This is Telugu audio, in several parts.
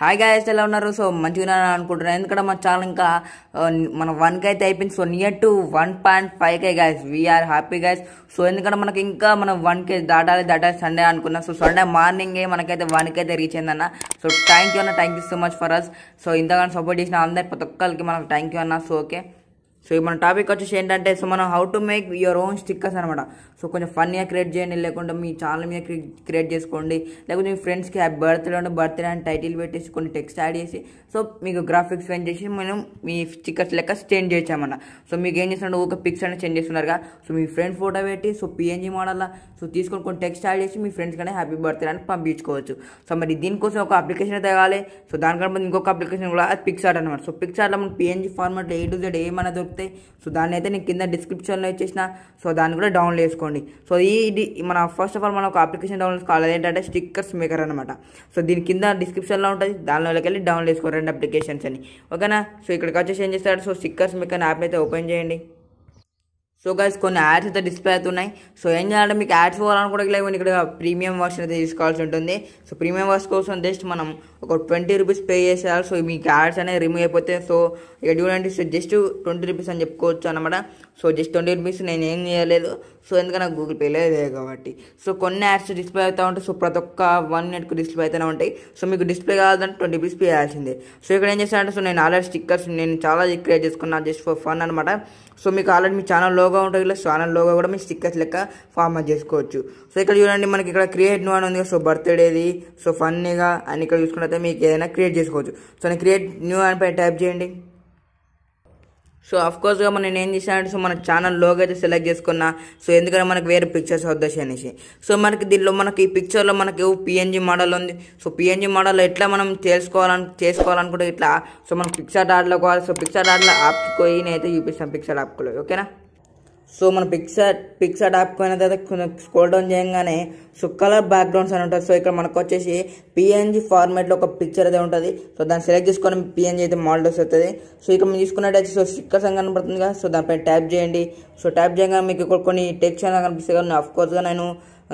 హాయ్ గాయస్ ఎలా ఉన్నారు సో మంచిగా అనుకుంటున్నాను ఎందుకంటే uh, మన ఛానల్ ఇంకా మన వన్ కే అయితే అయిపోయింది so near to one point five K guys we are happy guys so ఎందుకంటే మనకి ఇంకా మనం వన్ కే దాటాలి దాటాలి సండే అనుకున్నాం సో సండే మార్నింగే మనకైతే వన్కి అయితే రీచ్ అయిందన్న సో థ్యాంక్ యూ అన్న thank you so much for us so ఇంతగానో సపోర్ట్ చేసిన అందరి ప్రతి ఒక్కరికి మనకు థ్యాంక్ యూ అన్న సో ఓకే సో మన టాపిక్ వచ్చేసి ఏంటంటే సో మనం how to make your own stickers అనమాట సో కొంచెం ఫన్నీగా క్రియేట్ చేయండి లేకుంటే మీ ఛానల్ మీద క్రియేట్ చేసుకోండి లేకుంటే మీ ఫ్రెండ్స్కి బర్త్డే ఉంటే బర్త్డే అని టైటిల్ పెట్టేసి కొన్ని టెక్స్ట్ యాడ్ చేసి సో మీకు గ్రాఫిక్స్ పెయింట్ చేసి మనం మీ స్టిక్కర్స్ లెక్క చేంజ్ చేయొచ్చామన్న సో మీకు ఏం చేస్తున్నారు ఒక పిక్స్ అనేది చేంజ్ చేస్తున్నారుగా సో మీ ఫ్రెండ్ ఫోటో పెట్టి సో పిఎన్జీ మోడల్ సో తీసుకొని కొన్ని టెక్స్ట్ యాడ్ చేసి మీ ఫ్రెండ్స్ కానీ హ్యాపీ బర్త్డే అని పంపించుకోవచ్చు సో మరి దీనికోసం ఒక అప్లికేషన్ అయితే కావాలి సో దానికన్నా ఇంకొక అప్లికేషన్ కూడా అది ఆడ అనమాట సో ఆడలో మనం పిఎన్జీ ఫార్మాట్లో ఏ టు జెడ్ ఏమన్నా దొరుకుతాయి సో దాన్ని అయితే నేను కింద డిస్క్రిప్షన్లో ఇచ్చేసిన సో దాన్ని కూడా డౌన్లోడ్ చేసుకోండి సో ఈ మన ఫస్ట్ ఆఫ్ ఆల్ మనం ఒక అప్లికేషన్ డౌన్లోడ్ చేసుకోవాలి ఏంటంటే స్టిక్కర్స్ మేకర్ అనమాట సో దీని కింద డిస్క్రిప్షన్లో ఉంటుంది దానిలోకి వెళ్ళి డౌన్లోడ్ చేసుకో రెండు అప్లికేషన్స్ అని ఓకేనా సో ఇక్కడికి వచ్చేసి ఏం చేస్తాడు సో స్టిక్కర్స్ మేకర్ యాప్ అయితే ఓపెన్ చేయండి సో గైస్ కొన్ని యాడ్స్ అయితే డిస్ప్లే అవుతున్నాయి సో ఏం చేయాలంటే మీకు యాడ్స్ పోవాలనుకోవడానికి ఇక్కడ ప్రీమియం వర్షన్ అయితే తీసుకోవాల్సి ఉంటుంది సో ప్రీమియం వర్షన్ కోసం జస్ట్ మనం ఒక ట్వంటీ రూపీస్ పే చేసేయాలి సో మీకు యాడ్స్ అనేది రిమూవ్ అయిపోతే సో ఎడ్యూల్ అంటే జస్ట్ ట్వంటీ రూపీస్ అని చెప్పుకోవచ్చు అనమాట సో జస్ట్ ట్వంటీ రూపీస్ నేను ఏం చేయలేదు సో ఎందుకంటే నాకు గూగుల్ పే లేదు కాబట్టి సో కొన్ని యాడ్స్ డిస్ప్లే అవుతూ ఉంటాయి సో ప్రతి ఒక్క వన్ మినిట్కి డిస్ప్లే అవుతూనే ఉంటాయి సో మీకు డిస్ప్లే కావాలంటే ట్వంటీ రూపీస్ పే చేయాల్సిందే సో ఇక్కడ ఏం చేస్తానంటే సో నేను ఆల్రెడీ స్టిక్కర్స్ నేను చాలా క్రియేట్ చేసుకున్నాను జస్ట్ ఫర్ ఫన్ అనమాట సో మీకు ఆల్రెడీ మీ ఛానల్ లోగా ఉంటుంది కదా ఛానల్ లోగో కూడా మీ స్టిక్కర్స్ లెక్క ఫార్మేట్ చేసుకోవచ్చు సో ఇక్కడ చూడండి మనకి ఇక్కడ క్రియేట్ నువ్వు అని ఉంది సో బర్త్డేది సో ఫన్నీగా అని ఇక్కడ చూసుకుంటే తర్వాత మీకు ఏదైనా క్రియేట్ చేసుకోవచ్చు సో నేను క్రియేట్ న్యూ అని టైప్ చేయండి సో అఫ్ మనం నేను చేశానంటే సో మన ఛానల్ లోగా అయితే సెలెక్ట్ చేసుకున్నా సో ఎందుకంటే మనకు వేరే పిక్చర్స్ వద్దసి అనేసి సో మనకి దీనిలో మనకి ఈ పిక్చర్లో మనకి పిఎన్జీ మోడల్ ఉంది సో పిఎన్జీ మోడల్ ఎట్లా మనం తెలుసుకోవాలని చేసుకోవాలనుకుంటే ఇట్లా సో మనం పిక్చర్ డాట్లో కావాలి సో పిక్చర్ డాట్లో నేను అయితే చూపిస్తాం పిక్చర్ ఆపుకోలేదు ఓకేనా సో మన పిక్సాట్ పిక్సాట్ యాప్ పోయిన తర్వాత స్క్రోల్ డౌన్ చేయగానే సో కలర్ బ్యాక్గ్రౌండ్స్ అని ఉంటుంది సో ఇక్కడ మనకు వచ్చేసి పిఎన్జీ ఫార్మేట్లో ఒక పిక్చర్ అయితే ఉంటుంది సో దాన్ని సెలెక్ట్ చేసుకొని పిఎన్జీ అయితే మోడల్ వస్తుంది సో ఇక్కడ మీరు తీసుకున్నట్టయితే సో స్టిక్కర్స్ అని కనబడుతుంది కదా సో దానిపై ట్యాప్ చేయండి సో ట్యాప్ చేయగానే మీకు ఇక్కడ కొన్ని టెక్స్ అయినా కనిపిస్తుంది కానీ అఫ్కోర్స్గా నేను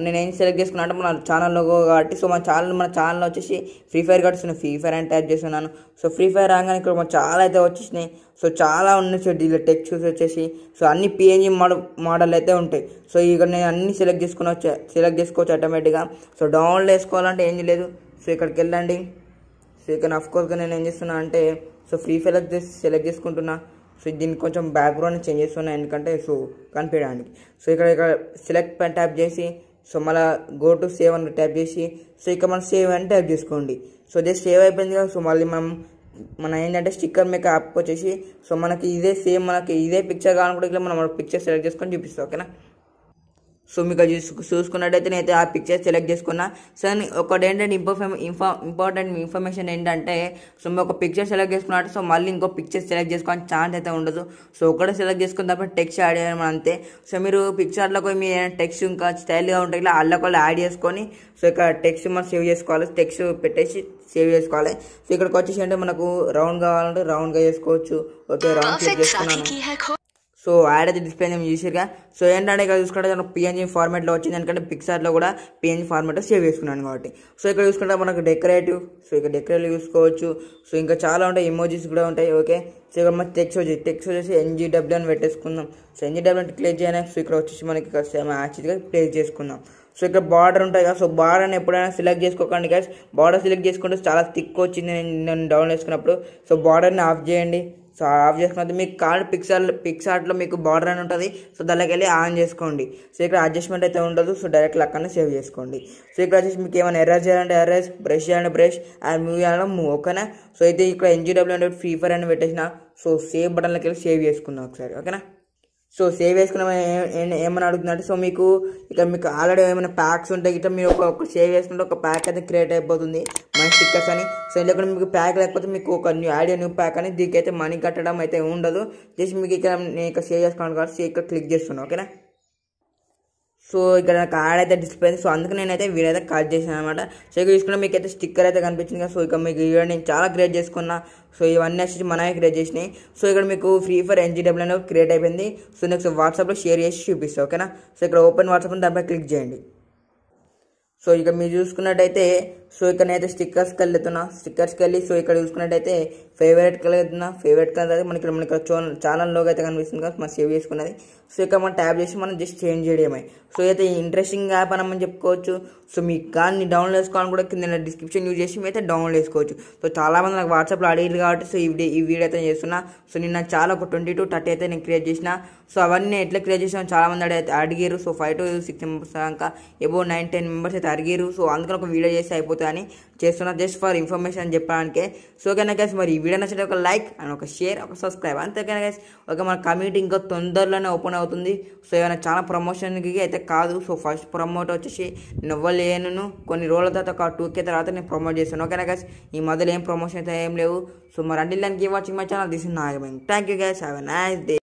నేను ఏం సెలెక్ట్ చేసుకున్నాను అంటే మన ఛానల్ లోగో కాబట్టి సో మన ఛానల్ మన ఛానల్ వచ్చేసి ఫ్రీ ఫైర్ కాబట్టి నేను ఫ్రీ ఫైర్ అని టైప్ చేస్తున్నాను సో ఫ్రీ ఫైర్ రాగానే ఇక్కడ చాలా అయితే వచ్చేసినాయి సో చాలా ఉన్నాయి సో దీనిలో టెక్ షూస్ వచ్చేసి సో అన్ని పిఎన్జి మోడల్ మోడల్ అయితే ఉంటాయి సో ఇక్కడ నేను అన్ని సెలెక్ట్ చేసుకుని వచ్చే సెలెక్ట్ చేసుకోవచ్చు ఆటోమేటిక్గా సో డౌన్లోడ్ చేసుకోవాలంటే ఏం లేదు సో ఇక్కడికి వెళ్ళండి సో ఇక్కడ అఫ్కోర్స్గా నేను ఏం చేస్తున్నా అంటే సో ఫ్రీ ఫైర్ సెలెక్ట్ చేసుకుంటున్నా సో దీన్ని కొంచెం బ్యాక్గ్రౌండ్ చేంజ్ చేస్తున్నాను ఎందుకంటే సో కనిపించడానికి సో ఇక్కడ ఇక్కడ సెలెక్ట్ ట్యాప్ చేసి సో మళ్ళీ గో టు సేవ్ అని ట్యాప్ చేసి సో ఇక మనం సేవ్ అని ట్యాప్ చేసుకోండి సో జస్ట్ సేవ్ అయిపోయింది కదా సో మళ్ళీ మనం మన ఏంటంటే స్టిక్కర్ మేక యాప్ వచ్చేసి సో మనకి ఇదే సేమ్ మనకి ఇదే పిక్చర్ కావాలనుకుంటే ఇట్లా మనం పిక్చర్ సెలెక్ట్ చేసుకొని చూపిస్తాం ఓకేనా సో మీకు చూసుకున్నట్టయితే అయితే ఆ పిక్చర్ సెలెక్ట్ చేసుకున్నా సో ఒకటి ఏంటంటే ఇన్ఫర్ఫామ్ ఇన్ఫా ఇంపార్టెంట్ ఇన్ఫర్మేషన్ ఏంటంటే సో ఒక పిక్చర్ సెలెక్ట్ చేసుకున్నట్టు సో మళ్ళీ ఇంకో పిక్చర్ సెలెక్ట్ చేసుకోవడానికి ఛాన్స్ అయితే ఉండదు సో ఒకటే సెలెక్ట్ చేసుకున్న తప్ప టెక్స్ట్ యాడ్ చేయడం అంతే సో మీరు పిక్చర్లో మీ టెక్స్ట్ ఇంకా స్టైల్గా ఉంటాయి ఇలా అల్లకొల్లా యాడ్ చేసుకొని సో ఇక్కడ టెక్స్ట్ మనం సేవ్ చేసుకోవాలి టెక్స్ట్ పెట్టేసి సేవ్ చేసుకోవాలి సో ఇక్కడికి వచ్చేసి అంటే మనకు రౌండ్ కావాలంటే రౌండ్గా చేసుకోవచ్చు ఓకే రౌండ్ సేవ్ చేసుకున్నాను సో యాడ్ అయితే డిస్ప్లే నేమ్ చేసిరుగా సో ఏంటంటే ఇక్కడ చూసుకుంటే మనకు పిఎన్జీ ఫార్మాట్లో వచ్చింది ఎందుకంటే పిక్సార్లో కూడా పిఎన్జీ ఫార్మాట్లో సేవ్ చేసుకున్నాను కాబట్టి సో ఇక్కడ చూసుకుంటే మనకు డెకరేటివ్ సో ఇక్కడ డెకరేటివ్ చూసుకోవచ్చు సో ఇంకా చాలా ఉంటాయి ఎమోజీస్ కూడా ఉంటాయి ఓకే సో ఇక్కడ మనకి టెక్స్ వచ్చి టెక్స్ వచ్చేసి ఎన్జీడబ్ల్యూ అని పెట్టేసుకుందాం సో ఎన్జీడబ్ల్యూ అంటే క్లిక్ చేయడం సో ఇక్కడ వచ్చేసి మనకి యాక్చువల్గా ప్లేస్ చేసుకుందాం సో ఇక్కడ బార్డర్ ఉంటాయి కదా సో బార్డర్ ఎప్పుడైనా సెలెక్ట్ చేసుకోకండి కదా బార్డర్ సెలెక్ట్ చేసుకుంటే చాలా థిక్ వచ్చింది నేను డౌన్లోడ్ చేసుకున్నప్పుడు సో బార్డర్ని ఆఫ్ చేయండి సో ఆఫ్ చేసుకున్నది మీకు కార్డ్ పిక్సల్ పిక్సార్ట్లో మీకు బార్డర్ అని ఉంటుంది సో దానికి వెళ్ళి ఆన్ చేసుకోండి సో ఇక్కడ అడ్జస్ట్మెంట్ అయితే ఉండదు సో డైరెక్ట్ లక్కనే సేవ్ చేసుకోండి సో ఇక్కడ వచ్చేసి మీకు ఏమైనా ఎర్రర్ చేయాలంటే ఎర్రర్స్ బ్రష్ చేయాలంటే బ్రష్ అండ్ మూవ్ చేయాలంటే మూవ్ ఓకేనా సో అయితే ఇక్కడ ఎన్జీడబ్ల్యూ అంటే ఫ్రీ ఫైర్ అని పెట్టేసిన సో సేవ్ బటన్లకి వెళ్ళి సేవ్ చేసుకుందాం ఒకసారి ఓకేనా సో సేవ్ వేసుకున్న ఏమని అడుగుతున్నాడు సో మీకు ఇక మీకు ఆల్రెడీ ఏమైనా ప్యాక్స్ ఉంటాయి ఇట్లా మీరు ఒక సేవ్ వేసుకుంటే ఒక ప్యాక్ అయితే క్రియేట్ అయిపోతుంది మన స్టిక్కర్స్ అని సో కూడా మీకు ప్యాక్ లేకపోతే మీకు ఒక న్యూ ఐడియా న్యూ ప్యాక్ అని అయితే మనీ కట్టడం అయితే ఉండదు జస్ట్ మీకు ఇక్కడ నేను ఇక సేవ్ చేసుకోవాలి కాబట్టి ఇక్కడ క్లిక్ చేస్తున్నాను ఓకేనా సో ఇక్కడ నాకు యాడ్ అయితే డిస్ప్లే సో అందుకే నేనైతే వీడియో కట్ చేశాను అనమాట సో ఇక చూసుకుంటే మీకు అయితే స్టిక్కర్ అయితే కనిపించింది కదా సో ఇక మీకు వీడియో నేను చాలా క్రియేట్ చేసుకున్నా సో ఇవన్నీ వచ్చి మనమే క్రియేట్ చేసినాయి సో ఇక్కడ మీకు ఫ్రీ ఫైర్ ఎన్జీడబ్ల్యూ అనేది క్రియేట్ అయిపోయింది సో నెక్స్ట్ వాట్సాప్లో షేర్ చేసి చూపిస్తాను ఓకేనా సో ఇక్కడ ఓపెన్ వాట్సాప్ దానిపై క్లిక్ చేయండి సో ఇక మీరు చూసుకున్నట్టయితే సో ఇక్కడ అయితే స్టిక్కర్స్కి వెళ్తున్నా స్టిక్కర్స్కి వెళ్ళి సో ఇక్కడ చూసుకున్నట్టయితే ఫేవరెట్ కలర్ వెళ్తున్నా ఫేవరెట్ కలర్ అయితే మనకి మనకి చాలాలోగా అయితే కనిపిస్తుంది కదా మనం సేవ్ చేసుకున్నది సో ఇక్కడ మనం ట్యాప్ చేసి మనం జస్ట్ చేంజ్ చేయడమే సో అయితే ఇంట్రెస్టింగ్ యాప్ అని మనం చెప్పుకోవచ్చు సో మీ కానీ డౌన్లోడ్ చేసుకోవాలని కూడా కింద డిస్క్రిప్షన్ యూజ్ చేసి అయితే డౌన్లోడ్ చేసుకోవచ్చు సో చాలామంది నాకు వాట్సాప్లో అడిగారు కాబట్టి సో ఈ వీడియో ఈ వీడియో అయితే చేస్తున్నా సో నిన్న చాలా ఒక ట్వంటీ టూ థర్టీ అయితే నేను క్రియేట్ చేసిన సో అవన్నీ నేను ఎట్లా క్రియేట్ చేసాను చాలామంది అడిగారు so five to six members దాకా ఎబో నైన్ టెన్ మెంబర్స్ అయితే అడిగారు సో అందుకని ఒక వీడియో చేసి అయిపోతుంది అయిపోతుంది అని చేస్తున్నా జస్ట్ ఫర్ ఇన్ఫర్మేషన్ చెప్పడానికే సో కనుక మరి ఈ వీడియో నచ్చిన ఒక లైక్ అండ్ ఒక షేర్ ఒక సబ్స్క్రైబ్ అంతేకాని గైస్ ఒక మన కమ్యూనిటీ ఇంకా తొందరలోనే ఓపెన్ అవుతుంది సో ఏమైనా చాలా ప్రమోషన్కి అయితే కాదు సో ఫస్ట్ ప్రమోట్ వచ్చేసి నవ్వలేను కొన్ని రోజుల తర్వాత ఒక టూకే తర్వాత నేను ప్రమోట్ చేస్తాను ఓకేనా గైస్ ఈ మధ్యలో ఏం ప్రమోషన్ అయితే ఏం లేవు సో మరి అంటే దానికి watching my channel thank you guys have a nice day